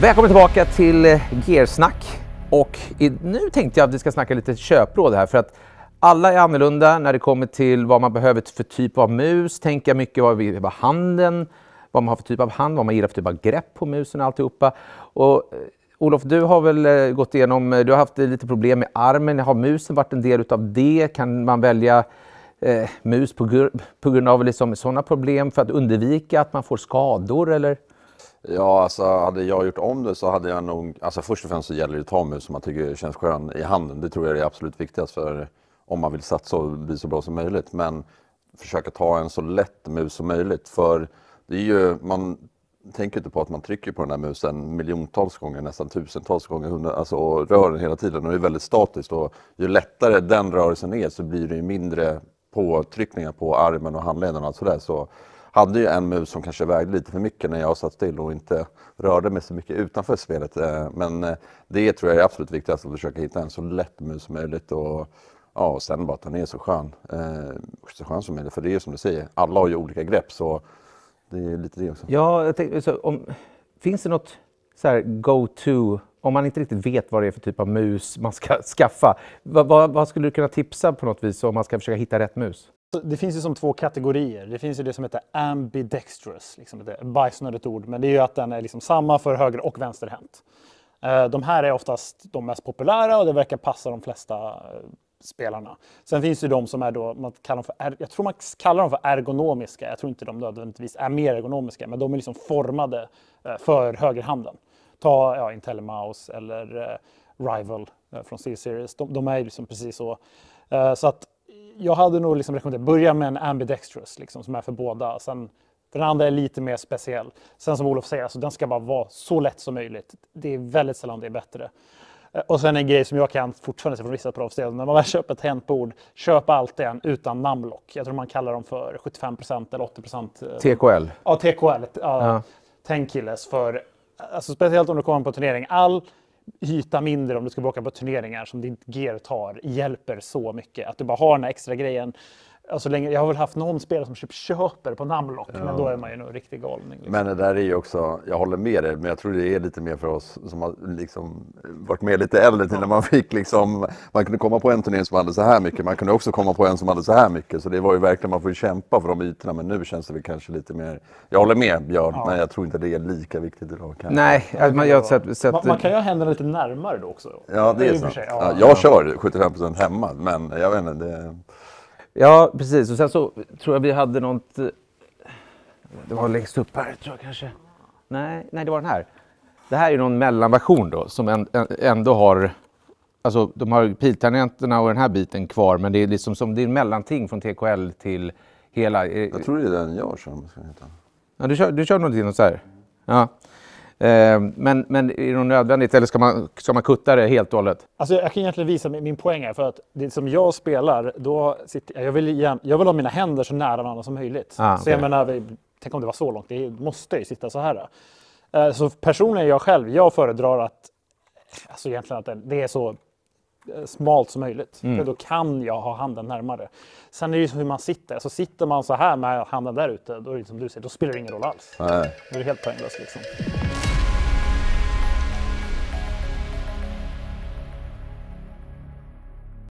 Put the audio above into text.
Välkommen tillbaka till eh, Gearsnack. Och i, nu tänkte jag att vi ska snacka lite köpråd här. För att alla är annorlunda när det kommer till vad man behöver för typ av mus. Tänka mycket vad, vad handen, vad man har för typ av hand, vad man gillar för typ av grepp på musen och alltihopa. Och, eh, Olof, du har väl eh, gått igenom, du har haft lite problem med armen. Har musen varit en del av det? Kan man välja eh, mus på, på grund av liksom sådana problem för att undvika att man får skador eller? Ja, alltså hade jag gjort om det så hade jag nog... Alltså först och främst så gäller det att ta mus som man tycker känns skön i handen. Det tror jag är absolut viktigast för om man vill satsa och bli så bra som möjligt. Men försöka ta en så lätt mus som möjligt. För det är ju, man tänker inte på att man trycker på den här musen miljontals gånger, nästan tusentals gånger, alltså, och rör den hela tiden. Och det är väldigt statiskt och ju lättare den rörelsen är så blir det ju mindre påtryckningar på armen och handleden och allt sådär. Så hade ju en mus som kanske vägde lite för mycket när jag satt still och inte rörde mig så mycket utanför spelet. Eh, men eh, det tror jag är absolut viktigast, att försöka hitta en så lätt mus som möjligt. Och, ja, och sen bara att den är så skön, eh, så skön som möjligt. För det är ju som du säger, alla har ju olika grepp. Så det är lite det också. Ja, tänkte, så, om, finns det något så här go-to om man inte riktigt vet vad det är för typ av mus man ska skaffa, vad, vad, vad skulle du kunna tipsa på något vis om man ska försöka hitta rätt mus? Det finns ju som två kategorier. Det finns ju det som heter ambidextrous, liksom ett bajsnödigt ord, men det är ju att den är liksom samma för höger och vänsterhänt. Eh, de här är oftast de mest populära och det verkar passa de flesta eh, spelarna. Sen finns det de som är då, man kallar dem för, jag tror man kallar dem för ergonomiska. Jag tror inte de nödvändigtvis är mer ergonomiska, men de är liksom formade eh, för högerhanden ta ja, Mouse eller eh, Rival eh, från C-series. De, de, är liksom precis så. Eh, så att jag hade nog liksom rekommenderat börja med en ambidextrous liksom, som är för båda. Sen, den andra är lite mer speciell. Sen som Olof säger, alltså, den ska bara vara så lätt som möjligt. Det är väldigt sällan det är bättre. Och sen en grej som jag kan fortfarande se från vissa proffsdelar. när man väl köper ett tangentbord, köp alltid en utan namnlock. Jag tror man kallar dem för 75 eller 80 TKL? Ja, TKL. Ja. ja. Tenkilles för alltså speciellt om du kommer på turnering, all yta mindre om du ska åka på turneringar som ditt gear tar hjälper så mycket. Att du bara har den här extra grejen Alltså länge, jag har väl haft någon spelare som typ köper på namnlock, ja. men då är man ju en riktig galning. Liksom. Men det där är ju också, jag håller med dig, men jag tror det är lite mer för oss som har liksom varit med lite äldre till ja. när man fick liksom, man kunde komma på en turnering som hade så här mycket, man kunde också komma på en som hade så här mycket, så det var ju verkligen, man får ju kämpa för de ytorna, men nu känns det väl kanske lite mer, jag håller med Björn, ja. men jag tror inte det är lika viktigt idag. Kanske. Nej, alltså, man, jag sett, sett... Man, man, kan ju ha händerna lite närmare då också. Ja, det, det är sant. Sig, ja. jag kör 75 hemma, men jag vet inte, det... Ja, precis. Och sen så tror jag vi hade något... Eh, det var längst upp här, tror jag kanske. Nej, nej det var den här. Det här är någon mellanversion då, som ändå har... Alltså, de har piltangenterna och den här biten kvar, men det är liksom som det är en mellanting från TKL till hela... Eh, jag tror det är den jag kör. Ja, du, kör du kör någonting så här? Ja. Ehm, men, men är det nödvändigt eller ska man, ska man kutta det helt och hållet? Alltså, jag kan egentligen visa min, min poäng här. För att det som jag spelar, då sitter, jag, vill, jag vill ha mina händer så nära varandra som möjligt. Ah, okay. Så jag menar, tänk om det var så långt, det måste ju sitta så här. Eh, så personligen jag själv, jag föredrar att, alltså egentligen att det är så eh, smalt som möjligt. Mm. För då kan jag ha handen närmare. Sen är det ju som hur man sitter. Så sitter man så här med handen där ute, då, är det som liksom, du säger, då spelar det ingen roll alls. Nej. Då är det helt poänglöst liksom.